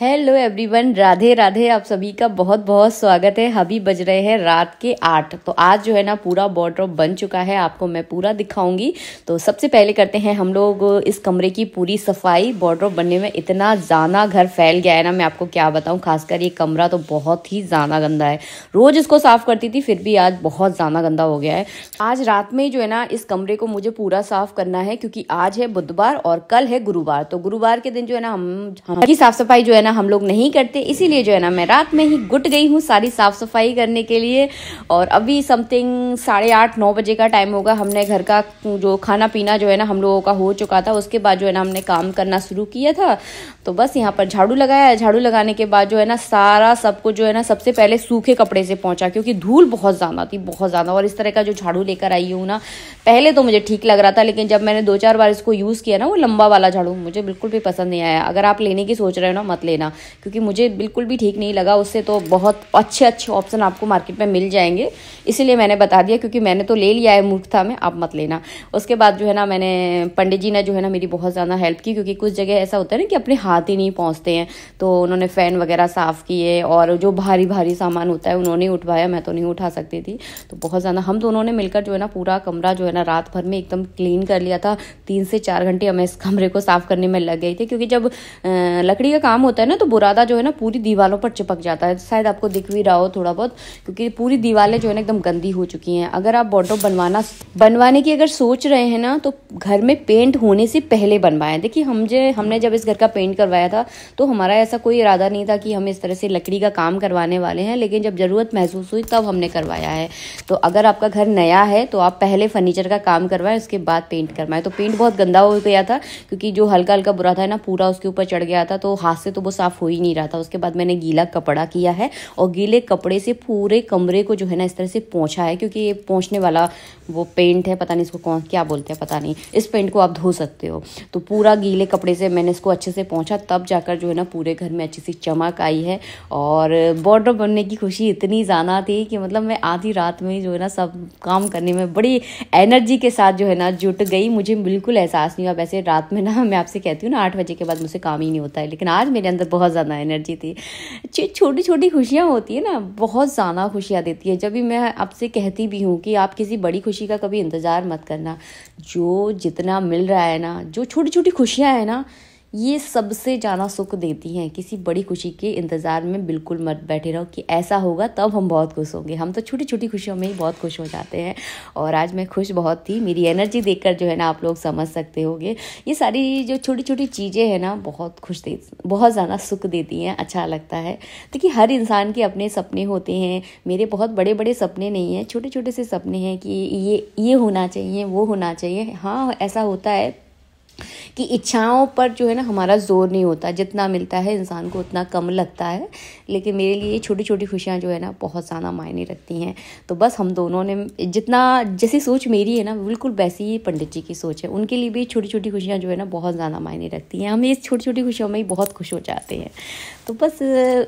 hello everyone Radhe Radhe आप सभी का बहुत बहुत स्वागत है अभी बज रहे हैं रात के आठ तो आज जो है ना पूरा बॉर्डर बन चुका है आपको मैं पूरा दिखाऊंगी तो सबसे पहले करते हैं हम लोग इस कमरे की पूरी सफाई बॉर्डर बनने में इतना ज़्यादा घर फैल गया है ना मैं आपको क्या बताऊँ खासकर ये कमरा तो बहुत ही ज़्यादा गंदा है रोज़ इसको साफ़ करती थी फिर भी आज बहुत ज़्यादा गंदा हो गया है आज रात में जो है ना इस कमरे को मुझे पूरा साफ़ करना है क्योंकि आज है बुधवार और कल है गुरुवार तो गुरुवार के दिन जो है ना हम की साफ़ सफाई जो है ना ना हम लोग नहीं करते इसीलिए जो है ना मैं रात में ही गुट गई हूँ सारी साफ़ सफाई करने के लिए और अभी समथिंग साढ़े आठ नौ बजे का टाइम होगा हमने घर का जो खाना पीना जो है ना हम लोगों का हो चुका था उसके बाद जो है ना हमने काम करना शुरू किया था तो बस यहाँ पर झाड़ू लगाया झाड़ू लगाने के बाद जो है ना सारा सबको जो है ना सबसे पहले सूखे कपड़े से पहुँचा क्योंकि धूल बहुत ज़्यादा थी बहुत ज़्यादा और इस तरह का जो झाड़ू लेकर आई हूँ ना पहले तो मुझे ठीक लग रहा था लेकिन जब मैंने दो चार बार इसको यूज़ किया ना वो लंबा वाला झाड़ू मुझे बिल्कुल भी पसंद नहीं आया अगर आप लेने की सोच रहे हो ना मत लेना लेना क्योंकि मुझे बिल्कुल भी ठीक नहीं लगा उससे तो बहुत अच्छे अच्छे ऑप्शन आपको मार्केट में मिल जाएंगे इसीलिए मैंने बता दिया क्योंकि मैंने तो ले लिया है मूर्खता में आप मत लेना उसके बाद जो है ना मैंने पंडित जी ने जो है ना मेरी बहुत ज़्यादा हेल्प की क्योंकि कुछ जगह ऐसा होता है ना कि अपने हाथ ही नहीं पहुँचते हैं तो उन्होंने फ़ैन वगैरह साफ़ किए और जो भारी भारी सामान होता है उन्होंने उठवाया मैं तो नहीं उठा सकती थी तो बहुत ज़्यादा हम दोनों ने मिलकर जो है ना पूरा कमरा जो है ना रात भर में एकदम क्लीन कर लिया था तीन से चार घंटे हमें इस कमरे को साफ़ करने में लग गई थी क्योंकि जब लकड़ी का काम होता है ना तो बुरादा जो है ना पूरी दीवारों पर चिपक जाता है शायद आपको दिख भी रहा हो थोड़ा बहुत क्योंकि पूरी दीवारें जो है ना एकदम गंदी हो चुकी हैं अगर आप बॉटो बनवाना बनवाने की अगर सोच रहे हैं ना तो घर में पेंट होने से पहले बनवाएं देखिए हम जो हमने जब इस घर का पेंट करवाया था तो हमारा ऐसा कोई इरादा नहीं था कि हम इस तरह से लकड़ी का काम करवाने वाले हैं लेकिन जब ज़रूरत महसूस हुई तब हमने करवाया है तो अगर आपका घर नया है तो आप पहले फर्नीचर का काम करवाएं उसके बाद पेंट करवाएं तो पेंट बहुत गंदा हो गया था क्योंकि जो हल्का हल्का बुरा था ना पूरा उसके ऊपर चढ़ गया था तो हाथ से तो वो साफ़ हो ही नहीं रहा था उसके बाद मैंने गीला कपड़ा किया है और गीले कपड़े से पूरे कमरे को जो है ना इस तरह से पहुँचा है क्योंकि ये पहुँचने वाला वो पेंट है पता नहीं इसको कौन क्या बोलते हैं पता नहीं इस पेंट को आप धो सकते हो तो पूरा गीले कपड़े से मैंने इसको अच्छे से पहुँचा तब जाकर जो है ना पूरे घर में अच्छी सी चमक आई है और बॉर्डर बनने की खुशी इतनी ज़्यादा थी कि मतलब मैं आधी रात में जो है ना सब काम करने में बड़ी एनर्जी के साथ जो है ना जुट गई मुझे बिल्कुल एहसास नहीं हुआ वैसे रात में ना मैं आपसे कहती हूँ ना आठ बजे के बाद मुझसे काम ही नहीं होता है लेकिन आज मेरे अंदर बहुत ज़्यादा एनर्जी थी छोटी छोटी खुशियाँ होती है ना बहुत ज़्यादा खुशियाँ देती है जब भी मैं आपसे कहती भी हूँ कि आप किसी बड़ी खुशी का कभी इंतज़ार मत करना जो जितना मिल रहा है ना जो छोटी छोटी खुशियाँ हैं ना ये सबसे ज़्यादा सुख देती हैं किसी बड़ी खुशी के इंतज़ार में बिल्कुल मत बैठे रहो कि ऐसा होगा तब हम बहुत खुश होंगे हम तो छोटी छोटी खुशियों में ही बहुत खुश हो जाते हैं और आज मैं खुश बहुत थी मेरी एनर्जी देखकर जो है ना आप लोग समझ सकते होंगे ये सारी जो छोटी छोटी चीज़ें हैं ना बहुत खुश दे बहुत ज़्यादा सुख देती हैं अच्छा लगता है देखिए हर इंसान के अपने सपने होते हैं मेरे बहुत बड़े बड़े सपने नहीं हैं छोटे छोटे से सपने हैं कि ये ये होना चाहिए वो होना चाहिए हाँ ऐसा होता है कि इच्छाओं पर जो है ना हमारा जोर नहीं होता जितना मिलता है इंसान को उतना कम लगता है लेकिन मेरे लिए ये छोटी छोटी खुशियाँ जो है ना बहुत ज़्यादा मायने रखती हैं तो बस हम दोनों ने जितना जैसी सोच मेरी है ना बिल्कुल वैसी ही पंडित जी की सोच है उनके लिए भी छोटी छोटी खुशियाँ जो है ना बहुत ज़्यादा मायने रखती हैं हम इस छोटी छोटी खुशियों में ही बहुत खुश हो जाते हैं तो बस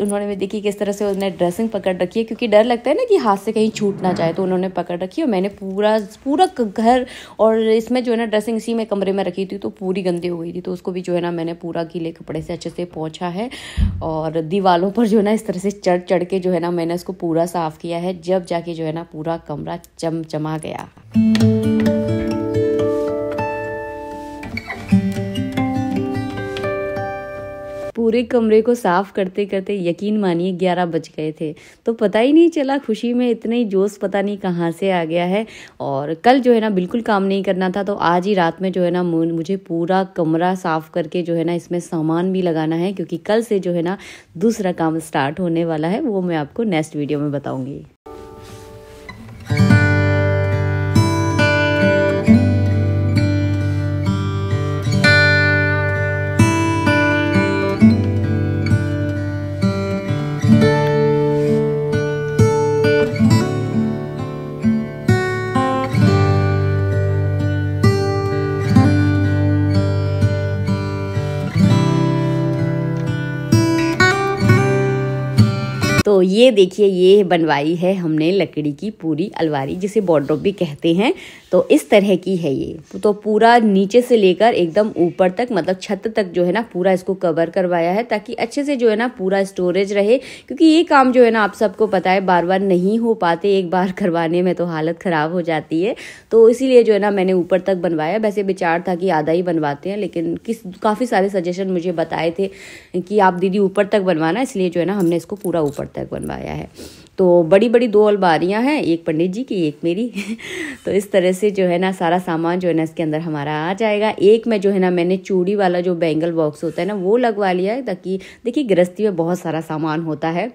उन्होंने देखी किस तरह से उन्होंने ड्रेसिंग पकड़ रखी है क्योंकि डर लगता है ना कि हाथ से कहीं छूट ना जाए तो उन्होंने पकड़ रखी और मैंने पूरा पूरा घर और इसमें जो है ना ड्रेसिंग इसी में कमरे में रखी थी तो पूरी गंदी हो गई थी तो उसको भी जो है ना मैंने पूरा गीले कपड़े से अच्छे से पहुँचा है और दीवारों पर जो है ना ना इस तरह से चढ़ चढ़ के जो है ना मैंने उसको पूरा साफ़ किया है जब जाके जो है ना पूरा कमरा चमचमा गया पूरे कमरे को साफ करते करते यकीन मानिए ग्यारह बज गए थे तो पता ही नहीं चला खुशी में इतने ही जोश पता नहीं कहाँ से आ गया है और कल जो है ना बिल्कुल काम नहीं करना था तो आज ही रात में जो है ना मुझे पूरा कमरा साफ करके जो है ना इसमें सामान भी लगाना है क्योंकि कल से जो है ना दूसरा काम स्टार्ट होने वाला है वो मैं आपको नेक्स्ट वीडियो में बताऊँगी तो ये देखिए ये बनवाई है हमने लकड़ी की पूरी अलवारी जिसे बॉर्डर भी कहते हैं तो इस तरह की है ये तो पूरा नीचे से लेकर एकदम ऊपर तक मतलब छत तक जो है ना पूरा इसको कवर करवाया है ताकि अच्छे से जो है ना पूरा स्टोरेज रहे क्योंकि ये काम जो है ना आप सबको पता है बार बार नहीं हो पाते एक बार करवाने में तो हालत ख़राब हो जाती है तो इसीलिए जो है ना मैंने ऊपर तक बनवाया वैसे विचार था कि आधा ही बनवाते हैं लेकिन किस काफ़ी सारे सजेशन मुझे बताए थे कि आप दीदी ऊपर तक बनवाना इसलिए जो है ना हमने इसको पूरा ऊपर तक तक बनवाया है तो बड़ी बड़ी दो अलमारियाँ हैं एक पंडित जी की एक मेरी तो इस तरह से जो है ना सारा सामान जो है ना इसके अंदर हमारा आ जाएगा एक में जो है ना मैंने चूड़ी वाला जो बैंगल बॉक्स होता है ना वो लगवा लिया है ताकि देखिए गृहस्थी में बहुत सारा सामान होता है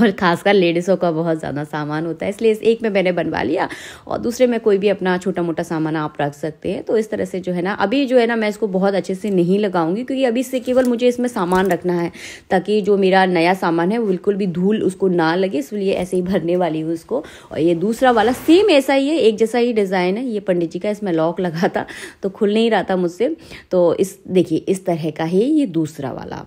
और ख़ासकर लेडीज़ों का बहुत ज़्यादा सामान होता है इसलिए इस एक में मैंने बनवा लिया और दूसरे में कोई भी अपना छोटा मोटा सामान आप रख सकते हैं तो इस तरह से जो है ना अभी जो है ना मैं इसको बहुत अच्छे से नहीं लगाऊंगी क्योंकि अभी इससे केवल मुझे इसमें सामान रखना है ताकि जो मेरा नया सामान है वो बिल्कुल भी धूल उसको ना लगे इसलिए ऐसे ही भरने वाली हूँ उसको और ये दूसरा वाला सेम ऐसा ही है एक जैसा ही डिज़ाइन है ये पंडित जी का इसमें लॉक लगा था तो खुल नहीं रहा था मुझसे तो इस देखिए इस तरह का ही ये दूसरा वाला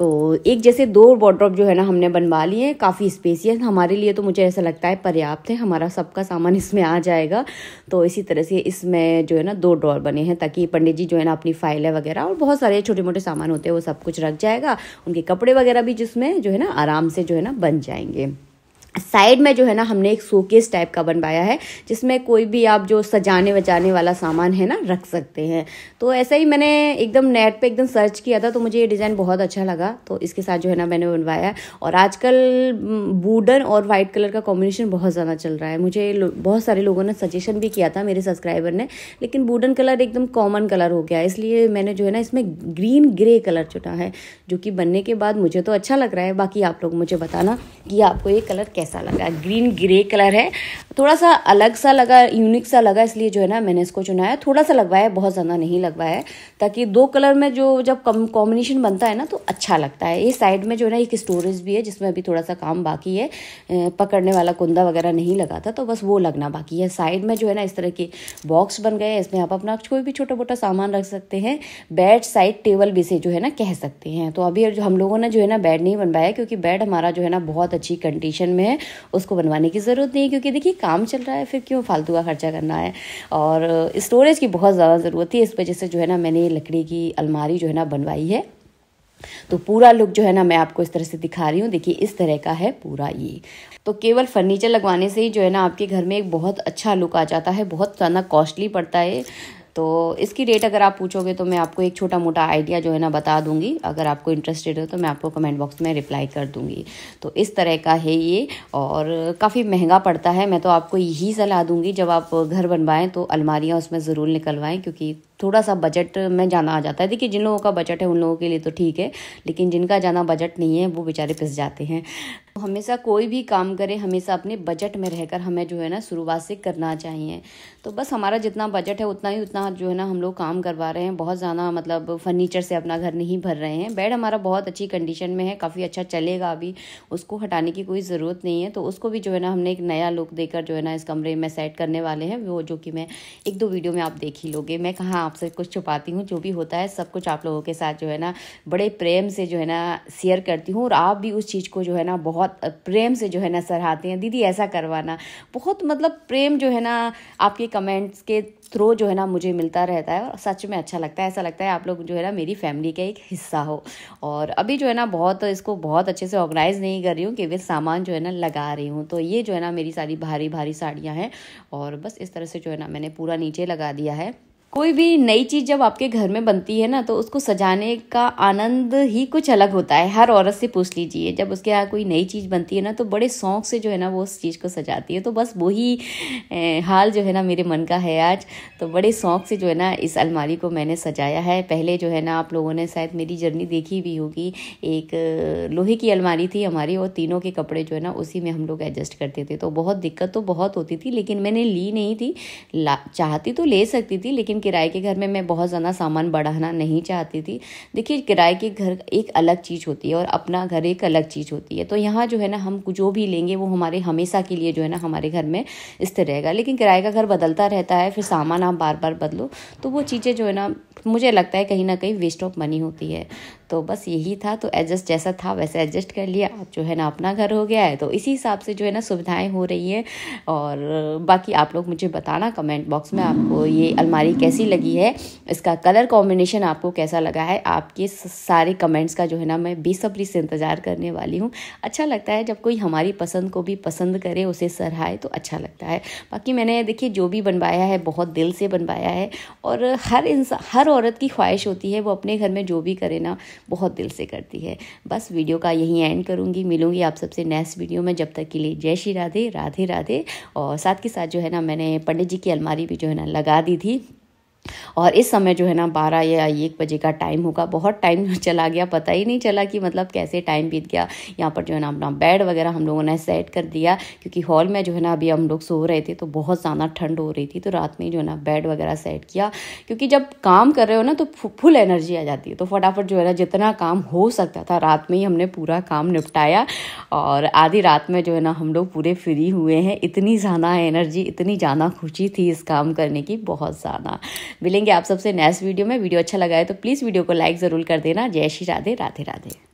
तो एक जैसे दो वार्ड्रॉप जो है ना हमने बनवा लिए हैं काफ़ी स्पेसियस हमारे लिए तो मुझे ऐसा लगता है पर्याप्त है हमारा सबका सामान इसमें आ जाएगा तो इसी तरह से इसमें जो है ना दो ड्रॉर बने हैं ताकि पंडित जी जो है ना अपनी फाइलें वगैरह और बहुत सारे छोटे मोटे सामान होते हैं वो सब कुछ रख जाएगा उनके कपड़े वगैरह भी जिसमें जो है ना आराम से जो है ना बन जाएंगे साइड में जो है ना हमने एक सोकेस टाइप का बनवाया है जिसमें कोई भी आप जो सजाने वजाने वाला सामान है ना रख सकते हैं तो ऐसा ही मैंने एकदम नेट पे एकदम सर्च किया था तो मुझे ये डिज़ाइन बहुत अच्छा लगा तो इसके साथ जो है ना मैंने बनवाया और आजकल बूडन और वाइट कलर का कॉम्बिनेशन बहुत ज़्यादा चल रहा है मुझे बहुत सारे लोगों ने सजेशन भी किया था मेरे सब्सक्राइबर ने लेकिन बूडन कलर एकदम कॉमन कलर हो गया इसलिए मैंने जो है ना इसमें ग्रीन ग्रे कलर चुना है जो कि बनने के बाद मुझे तो अच्छा लग रहा है बाकी आप लोग मुझे बताना कि आपको ये कलर कैसा लगा ग्रीन ग्रे कलर है थोड़ा सा अलग सा लगा यूनिक सा लगा इसलिए जो है ना मैंने इसको चुना है थोड़ा सा लगवाया है बहुत ज़्यादा नहीं लगवाया है ताकि दो कलर में जो जब कम कॉम्बिनेशन बनता है ना तो अच्छा लगता है ये साइड में जो है ना एक स्टोरेज भी है जिसमें अभी थोड़ा सा काम बाकी है पकड़ने वाला कुंदा वगैरह नहीं लगा था तो बस वो लगना बाकी है साइड में जो है ना इस तरह के बॉक्स बन गए इसमें आप अपना कोई भी छोटा मोटा सामान रख सकते हैं बेड साइड टेबल भी से जो है ना कह सकते हैं तो अभी हम लोगों ने जो है ना बेड नहीं बनवाया क्योंकि बेड हमारा जो है ना बहुत अच्छी कंडीशन में है उसको बनवाने की ज़रूरत नहीं है क्योंकि देखिए काम चल रहा है फिर क्यों फालतू का खर्चा करना है और स्टोरेज की बहुत ज़्यादा ज़रूरत थी इस वजह से जो है ना मैंने लकड़ी की अलमारी जो है ना बनवाई है तो पूरा लुक जो है ना मैं आपको इस तरह से दिखा रही हूँ देखिए इस तरह का है पूरा ये तो केवल फर्नीचर लगवाने से ही जो है ना आपके घर में एक बहुत अच्छा लुक आ जाता है बहुत ज़्यादा कॉस्टली पड़ता है तो इसकी डेट अगर आप पूछोगे तो मैं आपको एक छोटा मोटा आइडिया जो है ना बता दूंगी अगर आपको इंटरेस्टेड हो तो मैं आपको कमेंट बॉक्स में रिप्लाई कर दूंगी तो इस तरह का है ये और काफ़ी महंगा पड़ता है मैं तो आपको यही सलाह दूंगी जब आप घर बनवाएं तो अलमारियाँ उसमें ज़रूर निकलवाएं क्योंकि थोड़ा सा बजट में जाना आ जाता है देखिए जिन लोगों का बजट है उन लोगों के लिए तो ठीक है लेकिन जिनका जाना बजट नहीं है वो बेचारे पिस जाते हैं तो हमेशा कोई भी काम करें हमेशा अपने बजट में रहकर हमें जो है ना शुरुआत से करना चाहिए तो बस हमारा जितना बजट है उतना ही उतना जो है ना हम लोग काम करवा रहे हैं बहुत ज़्यादा मतलब फर्नीचर से अपना घर नहीं भर रहे हैं बेड हमारा बहुत अच्छी कंडीशन में है काफ़ी अच्छा चलेगा अभी उसको हटाने की कोई ज़रूरत नहीं है तो उसको भी जो है ना हमने एक नया लुक देकर जो है ना इस कमरे में सेट करने वाले हैं वो जो कि मैं एक दो वीडियो में आप देख ही लोगे मैं कहाँ आपसे कुछ छुपाती हूँ जो भी होता है सब कुछ आप लोगों के साथ जो है ना बड़े प्रेम से जो है ना शेयर करती हूँ और आप भी उस चीज़ को जो है ना बहुत प्रेम से जो है ना सराहते हैं दीदी ऐसा करवाना बहुत मतलब प्रेम जो है ना आपके कमेंट्स के थ्रो जो है ना मुझे मिलता रहता है और सच में अच्छा लगता है ऐसा लगता है आप लोग जो है ना मेरी फैमिली का एक हिस्सा हो और अभी जो है ना बहुत इसको बहुत अच्छे से ऑर्गेनाइज़ नहीं कर रही हूँ केवल सामान जो है ना लगा रही हूँ तो ये जो है ना मेरी सारी भारी भारी साड़ियाँ हैं और बस इस तरह से जो है ना मैंने पूरा नीचे लगा दिया है कोई भी नई चीज़ जब आपके घर में बनती है ना तो उसको सजाने का आनंद ही कुछ अलग होता है हर औरत से पूछ लीजिए जब उसके यहाँ कोई नई चीज़ बनती है ना तो बड़े शौक से जो है ना वो उस चीज़ को सजाती है तो बस वही हाल जो है ना मेरे मन का है आज तो बड़े शौक से जो है ना इस अलमारी को मैंने सजाया है पहले जो है ना आप लोगों ने शायद मेरी जर्नी देखी भी होगी एक लोहे की अलमारी थी हमारी और तीनों के कपड़े जो है ना उसी में हम लोग एडजस्ट करते थे तो बहुत दिक्कत तो बहुत होती थी लेकिन मैंने ली नहीं थी चाहती तो ले सकती थी लेकिन लेकिन किराए के घर में मैं बहुत ज़्यादा सामान बढ़ाना नहीं चाहती थी देखिए किराए के घर एक अलग चीज़ होती है और अपना घर एक अलग चीज़ होती है तो यहाँ जो है ना हम जो भी लेंगे वो हमारे हमेशा के लिए जो है ना हमारे घर में स्थिर रहेगा लेकिन किराए का घर बदलता रहता है फिर सामान आप बार बार बदलो तो वो चीज़ें जो है ना मुझे लगता है कहीं ना कहीं वेस्ट ऑफ मनी होती है तो बस यही था तो एडजस्ट जैसा था वैसे एडजस्ट कर लिया अब जो है ना अपना घर हो गया है तो इसी हिसाब से जो है ना सुविधाएं हो रही है और बाकी आप लोग मुझे बताना कमेंट बॉक्स में आपको ये अलमारी कैसे कैसी लगी है इसका कलर कॉम्बिनेशन आपको कैसा लगा है आपके सारे कमेंट्स का जो है ना मैं बेसब्री से इंतज़ार करने वाली हूँ अच्छा लगता है जब कोई हमारी पसंद को भी पसंद करे उसे सराहे तो अच्छा लगता है बाकी मैंने देखिए जो भी बनवाया है बहुत दिल से बनवाया है और हर इंसान हर औरत की ख्वाहिश होती है वो अपने घर में जो भी करे ना बहुत दिल से करती है बस वीडियो का यही एंड करूँगी मिलूँगी आप सबसे नेक्स्ट वीडियो में जब तक के लिए जय श्री राधे राधे राधे और साथ के साथ जो है ना मैंने पंडित जी की अलमारी भी जो है ना लगा दी थी और इस समय जो है ना बारह या एक बजे का टाइम होगा बहुत टाइम चला गया पता ही नहीं चला कि मतलब कैसे टाइम बीत गया यहाँ पर जो है ना अपना बेड वगैरह हम लोगों ने सेट कर दिया क्योंकि हॉल में जो है ना अभी हम लोग सो रहे थे तो बहुत ज़्यादा ठंड हो रही थी तो रात में जो है ना बेड वगैरह सेट किया क्योंकि जब काम कर रहे हो ना तो फुल एनर्जी आ जाती है तो फटाफट जो है ना जितना काम हो सकता था रात में ही हमने पूरा काम निपटाया और आधी रात में जो है ना हम लोग पूरे फ्री हुए हैं इतनी ज़्यादा एनर्जी इतनी ज़्यादा खुशी थी इस काम करने की बहुत ज़्यादा मिलेंगे आप सबसे नेक्स्ट वीडियो में वीडियो अच्छा लगा है तो प्लीज़ वीडियो को लाइक ज़रूर कर देना जय श्री राधे राधे राधे